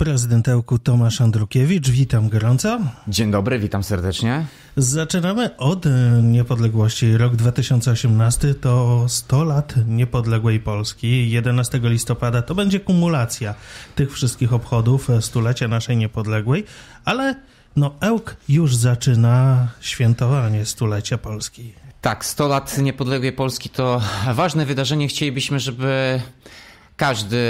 Prezydent Ełku Tomasz Andrukiewicz. Witam gorąco. Dzień dobry, witam serdecznie. Zaczynamy od e, niepodległości. Rok 2018 to 100 lat niepodległej Polski. 11 listopada to będzie kumulacja tych wszystkich obchodów e, stulecia naszej niepodległej, ale no Ełk już zaczyna świętowanie stulecia Polski. Tak, 100 lat niepodległej Polski to ważne wydarzenie. Chcielibyśmy, żeby każdy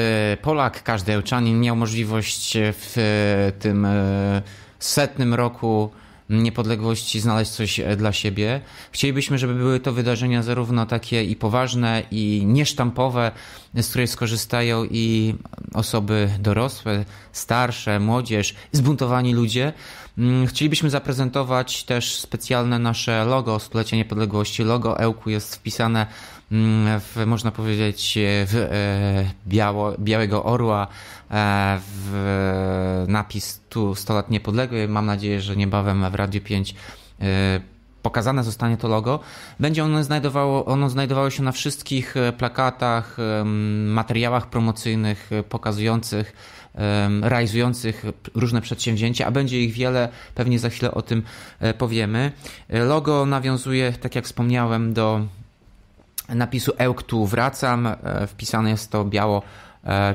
Polak, każdy Ełczanin miał możliwość w e, tym e, setnym roku niepodległości znaleźć coś e, dla siebie. Chcielibyśmy, żeby były to wydarzenia zarówno takie i poważne, i niesztampowe, z której skorzystają i osoby dorosłe, starsze, młodzież, zbuntowani ludzie. Mm, chcielibyśmy zaprezentować też specjalne nasze logo Stulecia Niepodległości. Logo Ełku jest wpisane mm, w, można powiedzieć, e, w e, biało, Białego Orła, e, w napis tu 100 lat niepodległy. Mam nadzieję, że niebawem w Radio 5 pokazane zostanie to logo, będzie ono znajdowało, ono znajdowało się na wszystkich e, plakatach, materiałach promocyjnych e, pokazujących, realizujących różne przedsięwzięcia, a będzie ich wiele, pewnie za chwilę o tym e, powiemy. Logo nawiązuje, tak jak wspomniałem, do napisu Ełk tu wracam. Wpisane jest to biało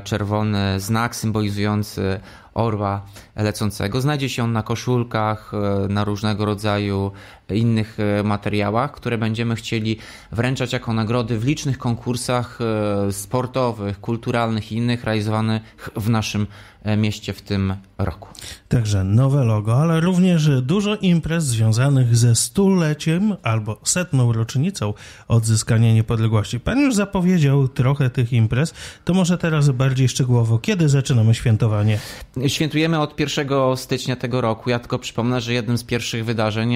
czerwony znak symbolizujący orła lecącego. Znajdzie się on na koszulkach, na różnego rodzaju innych e, materiałach, które będziemy chcieli wręczać jako nagrody w licznych konkursach e, sportowych, kulturalnych i innych realizowanych w naszym e, mieście w tym roku. Także nowe logo, ale również dużo imprez związanych ze stuleciem albo setną rocznicą odzyskania niepodległości. Pan już zapowiedział trochę tych imprez, to może teraz bardziej szczegółowo, kiedy zaczynamy świętowanie? Świętujemy od 1 stycznia tego roku. Ja tylko przypomnę, że jednym z pierwszych wydarzeń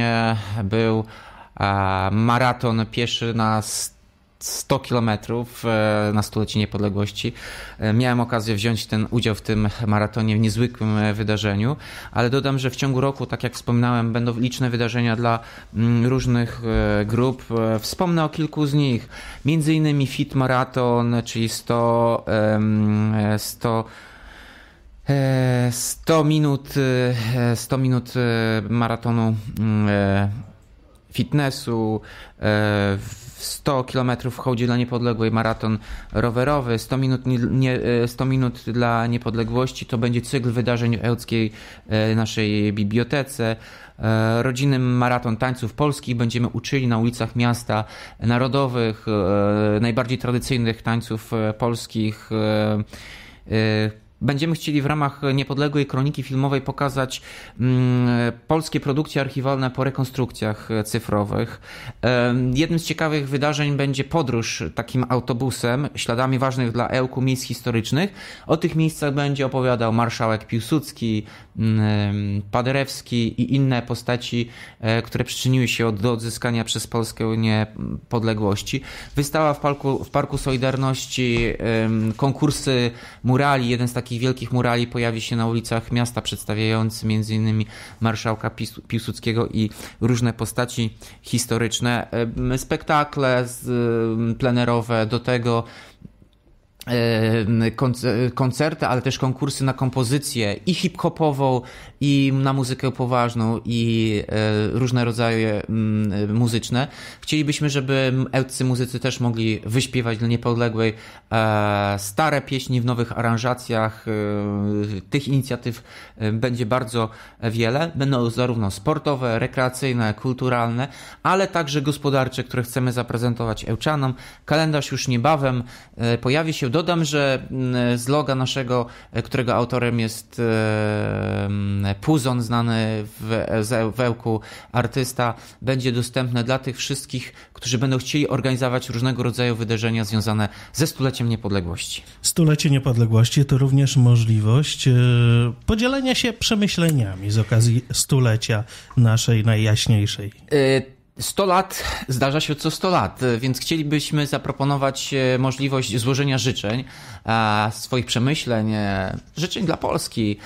był e, maraton pieszy na 100 km e, na stulecie niepodległości. E, miałem okazję wziąć ten udział w tym maratonie, w niezwykłym wydarzeniu, ale dodam, że w ciągu roku, tak jak wspominałem, będą liczne wydarzenia dla mm, różnych grup. Wspomnę o kilku z nich, między innymi Fit Maraton, czyli 100, 100 100 minut, 100 minut maratonu mm, fitnessu, 100 e, km chodzi dla niepodległej, maraton rowerowy, 100 minut, nie, 100 e, minut dla niepodległości to będzie cykl wydarzeń w Ełckiej e, naszej bibliotece. Rodzinny maraton tańców polskich będziemy uczyli na ulicach miasta narodowych, najbardziej tradycyjnych tańców polskich Będziemy chcieli w ramach niepodległej kroniki filmowej pokazać mm, polskie produkcje archiwalne po rekonstrukcjach cyfrowych. Jednym z ciekawych wydarzeń będzie podróż takim autobusem, śladami ważnych dla Ełku miejsc historycznych. O tych miejscach będzie opowiadał marszałek Piłsudski, mm, Paderewski i inne postaci, e, które przyczyniły się do odzyskania przez Polskę niepodległości. Wystawa w Parku, w parku Solidarności, konkursy murali, jeden z takich takich wielkich murali pojawi się na ulicach miasta, przedstawiający m.in. marszałka Pis Piłsudskiego i różne postaci historyczne. Spektakle plenerowe, do tego koncerty, ale też konkursy na kompozycję i hip-hopową, i na muzykę poważną, i e, różne rodzaje mm, e, muzyczne. Chcielibyśmy, żeby ełcy muzycy też mogli wyśpiewać dla Niepodległej e, stare pieśni w nowych aranżacjach. Tych inicjatyw będzie bardzo wiele. Będą zarówno sportowe, rekreacyjne, kulturalne, ale także gospodarcze, które chcemy zaprezentować ełczanom. Kalendarz już niebawem pojawi się Dodam, że mm, z loga naszego, e, którego autorem jest e, Puzon, znany w, e, z Wełku artysta, będzie dostępne dla tych wszystkich, którzy będą chcieli organizować różnego rodzaju wydarzenia związane ze stuleciem niepodległości. Stulecie niepodległości to również możliwość podzielenia się przemyśleniami z okazji stulecia naszej najjaśniejszej. Y 100 lat zdarza się co 100 lat, więc chcielibyśmy zaproponować e, możliwość złożenia życzeń, e, swoich przemyśleń, e, życzeń dla Polski,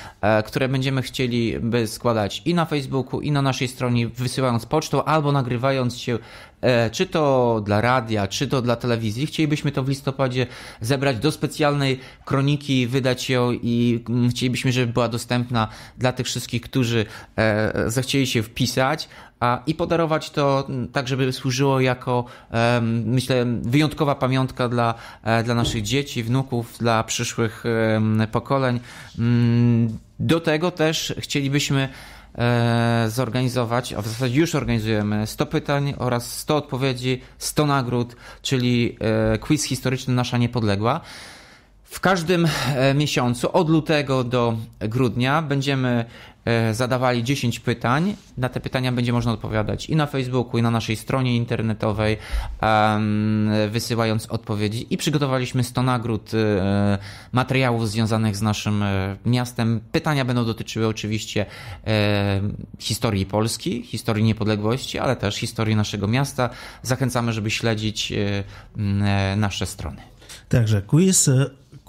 które będziemy chcieli by składać i na Facebooku, i na naszej stronie, wysyłając pocztą albo nagrywając się E, czy to dla radia, czy to dla telewizji. Chcielibyśmy to w listopadzie zebrać do specjalnej kroniki, wydać ją i mm, chcielibyśmy, żeby była dostępna dla tych wszystkich, którzy e, zechcieli się wpisać i podarować to mm, tak, żeby służyło jako, myślę, wyjątkowa pamiątka dla, e, dla naszych dzieci, wnuków, dla przyszłych pokoleń. Mm, do tego też chcielibyśmy E, zorganizować, a w zasadzie już organizujemy 100 pytań oraz 100 odpowiedzi, 100 nagród, czyli e, quiz historyczny Nasza Niepodległa. W każdym e, miesiącu od lutego do grudnia będziemy e, zadawali 10 pytań. Na te pytania będzie można odpowiadać i na Facebooku, i na naszej stronie internetowej, wysyłając odpowiedzi. I przygotowaliśmy 100 nagród e, materiałów związanych z naszym miastem. Pytania będą dotyczyły oczywiście historii Polski, historii niepodległości, ale też historii naszego miasta. Zachęcamy, żeby śledzić nasze strony. Także quiz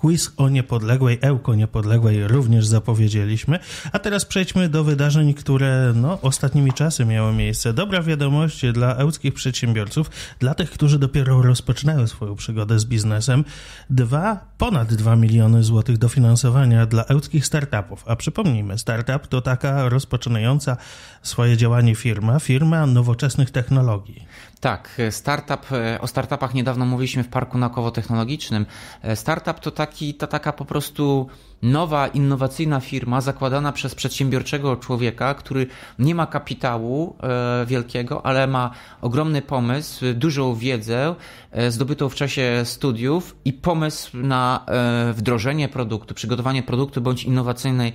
quiz o niepodległej, ełko niepodległej również zapowiedzieliśmy. A teraz przejdźmy do wydarzeń, które no, ostatnimi czasy miały miejsce. Dobra wiadomość dla ełckich przedsiębiorców, dla tych, którzy dopiero rozpoczynają swoją przygodę z biznesem. Dwa, ponad 2 miliony złotych dofinansowania dla ełckich startupów. A przypomnijmy, startup to taka rozpoczynająca swoje działanie firma, firma nowoczesnych technologii. Tak, startup, e, o startupach niedawno mówiliśmy w Parku Naukowo-Technologicznym. E, startup to taki, to taka po prostu nowa, innowacyjna firma zakładana przez przedsiębiorczego człowieka, który nie ma kapitału e, wielkiego, ale ma ogromny pomysł, dużą wiedzę e, zdobytą w czasie studiów i pomysł na e, wdrożenie produktu, przygotowanie produktu bądź innowacyjnej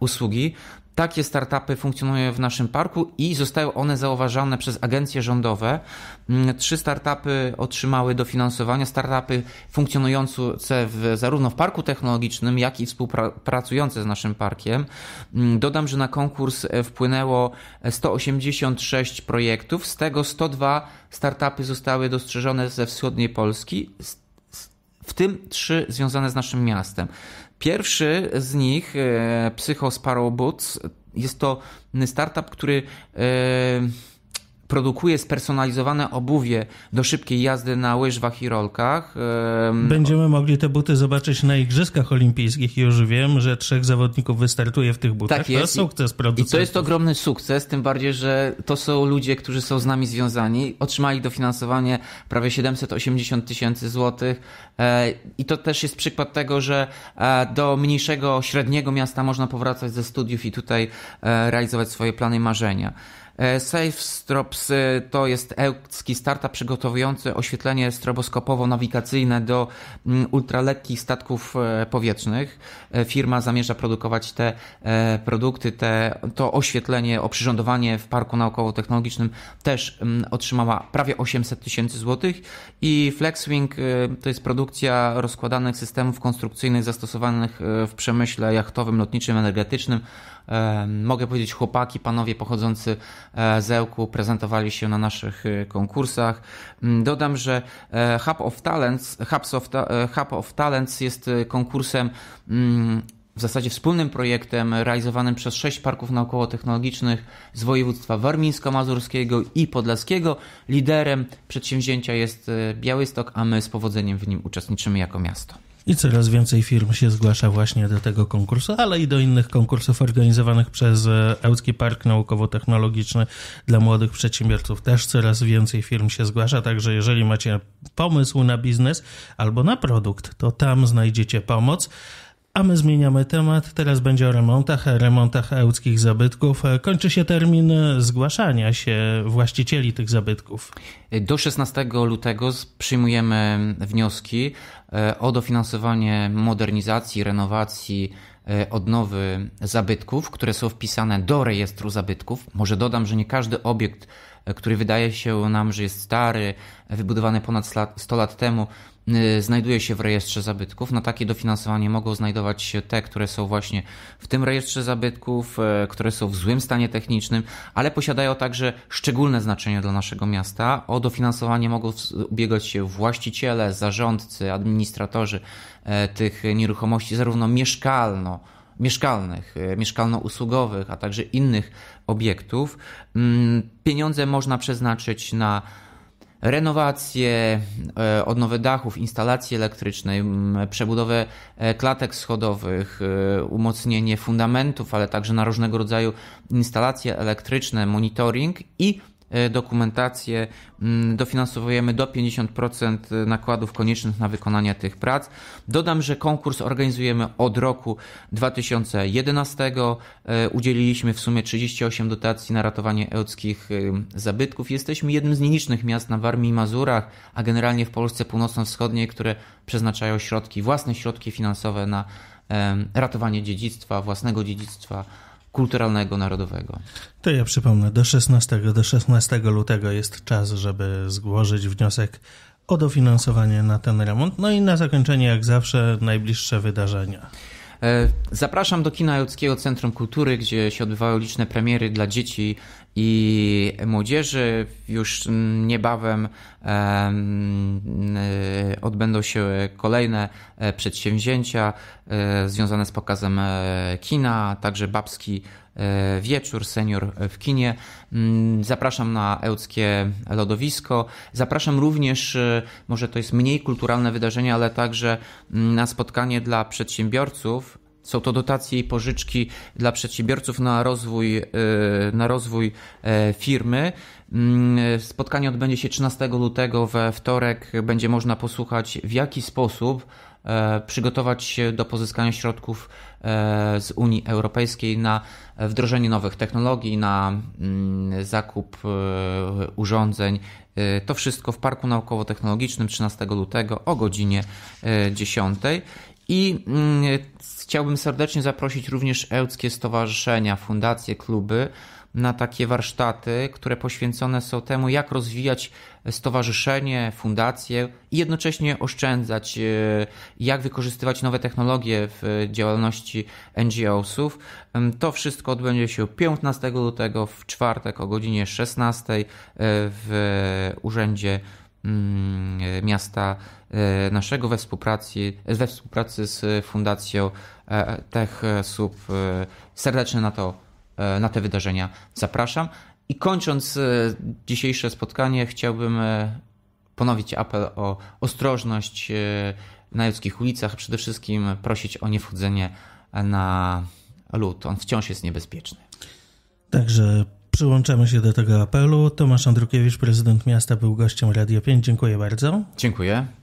usługi. Takie startupy funkcjonują w naszym parku i zostały one zauważone przez agencje rządowe. Mm, trzy startupy otrzymały dofinansowanie. Startupy funkcjonujące w, zarówno w parku technologicznym, jak i w współpracujące z naszym parkiem. Mm, dodam, że na konkurs e, wpłynęło 186 e, projektów, z tego 102 startupy zostały dostrzeżone ze wschodniej Polski, w tym trzy związane z naszym miastem. Pierwszy z nich, e, Psycho Sparrow Boots, jest to startup, który produkuje spersonalizowane obuwie do szybkiej jazdy na łyżwach i rolkach. Będziemy mogli te buty zobaczyć na Igrzyskach Olimpijskich. Już wiem, że trzech zawodników wystartuje w tych butach. Tak jest. To sukces producentów. I to jest ogromny sukces, tym bardziej, że to są ludzie, którzy są z nami związani. Otrzymali dofinansowanie prawie 780 tysięcy złotych e, i to też jest przykład tego, że e, do mniejszego, średniego miasta można powracać ze studiów i tutaj e, realizować swoje plany i marzenia. E, SafeStrops to jest ełcki startup przygotowujący oświetlenie stroboskopowo-nawigacyjne do mm, ultralekkich statków e, powietrznych. E, firma zamierza produkować te produkty, te, to oświetlenie, oprzyrządowanie w Parku Naukowo-Technologicznym też mm, otrzymała prawie 800 tysięcy złotych i FlexWing to jest produkcja rozkładanych systemów konstrukcyjnych zastosowanych w przemyśle jachtowym, lotniczym, energetycznym mogę powiedzieć, chłopaki, panowie pochodzący e, z Ełku prezentowali się na naszych e, konkursach. Mm, dodam, że e, Hub of Talents, Hubs of, Hub of Talents jest konkursem mm, w zasadzie wspólnym projektem realizowanym przez sześć parków naukowo-technologicznych z województwa warmińsko-mazurskiego i podlaskiego. Liderem przedsięwzięcia jest Białystok, a my z powodzeniem w nim uczestniczymy jako miasto i coraz więcej firm się zgłasza właśnie do tego konkursu, ale i do innych konkursów organizowanych przez Ełcki Park Naukowo-Technologiczny dla młodych przedsiębiorców. Też coraz więcej firm się zgłasza, także jeżeli macie pomysł na biznes albo na produkt, to tam znajdziecie pomoc. A my zmieniamy temat. Teraz będzie o remontach, remontach ełckich zabytków. Kończy się termin zgłaszania się właścicieli tych zabytków. Do 16 lutego przyjmujemy wnioski e, o dofinansowanie modernizacji, renowacji, e, odnowy zabytków, które są wpisane do rejestru zabytków. Może dodam, że nie każdy obiekt e, który wydaje się nam, że jest stary, wybudowany ponad 100 lat temu, Y, znajduje się w rejestrze zabytków. Na takie dofinansowanie mogą znajdować się te, które są właśnie w tym rejestrze zabytków, e, które są w złym stanie technicznym, ale posiadają także szczególne znaczenie dla naszego miasta. O dofinansowanie mogą ubiegać się właściciele, zarządcy, administratorzy e, tych nieruchomości, zarówno mieszkalno, mieszkalnych, e, mieszkalno-usługowych, a także innych obiektów. Mm, pieniądze można przeznaczyć na renowację, e, odnowę dachów, instalacji elektrycznej, przebudowę e, klatek schodowych, e, umocnienie fundamentów, ale także na różnego rodzaju instalacje elektryczne, monitoring i E, dokumentację, mm, dofinansowujemy do 50% e, nakładów koniecznych na wykonanie tych prac. Dodam, że konkurs organizujemy od roku 2011. E, udzieliliśmy w sumie 38 dotacji na ratowanie ełckich zabytków. Jesteśmy jednym z nielicznych miast na Warmii i Mazurach, a generalnie w Polsce Północno-Wschodniej, które przeznaczają środki, własne środki finansowe na ratowanie dziedzictwa, własnego dziedzictwa kulturalnego, narodowego. To ja przypomnę, do 16, do 16 lutego jest czas, żeby zgłosić wniosek o dofinansowanie na ten remont. No i na zakończenie, jak zawsze, najbliższe wydarzenia. E, zapraszam do Kina Ludzkiego Centrum Kultury, gdzie się odbywają liczne premiery dla dzieci i młodzieży. Już niebawem e, odbędą się kolejne e, przedsięwzięcia związane z pokazem kina, także babski E, wieczór senior w kinie. Mm, zapraszam na ełckie lodowisko. Zapraszam również, e, może to jest mniej kulturalne wydarzenie, ale także mm, na spotkanie dla przedsiębiorców. Są to dotacje i pożyczki dla przedsiębiorców na rozwój, e, na rozwój firmy. Mm, spotkanie odbędzie się 13 lutego we wtorek. Będzie można posłuchać, w jaki sposób E, przygotować się do pozyskania środków e, z Unii Europejskiej na wdrożenie nowych technologii, na mm, zakup e, urządzeń. To wszystko w Parku Naukowo-Technologicznym 13 lutego o godzinie 10. I mm, chciałbym serdecznie zaprosić również ełckie stowarzyszenia, fundacje, kluby na takie warsztaty, które poświęcone są temu, jak rozwijać stowarzyszenie, fundację i jednocześnie oszczędzać, e, jak wykorzystywać nowe technologie w działalności NGO-sów. To wszystko odbędzie się 15 lutego w czwartek o godzinie 16 e, w Urzędzie mm, miasta e, naszego we współpracy, we współpracy z Fundacją TechSub. Serdecznie na to E, na te wydarzenia zapraszam. I kończąc e, dzisiejsze spotkanie, chciałbym e, ponowić apel o ostrożność na ludzkich ulicach, przede wszystkim prosić o niewchodzenie na lód. On wciąż jest niebezpieczny. Także przyłączamy się do tego apelu. Tomasz Andrukiewicz, prezydent miasta, był gościem Radio 5. Dziękuję bardzo. Dziękuję.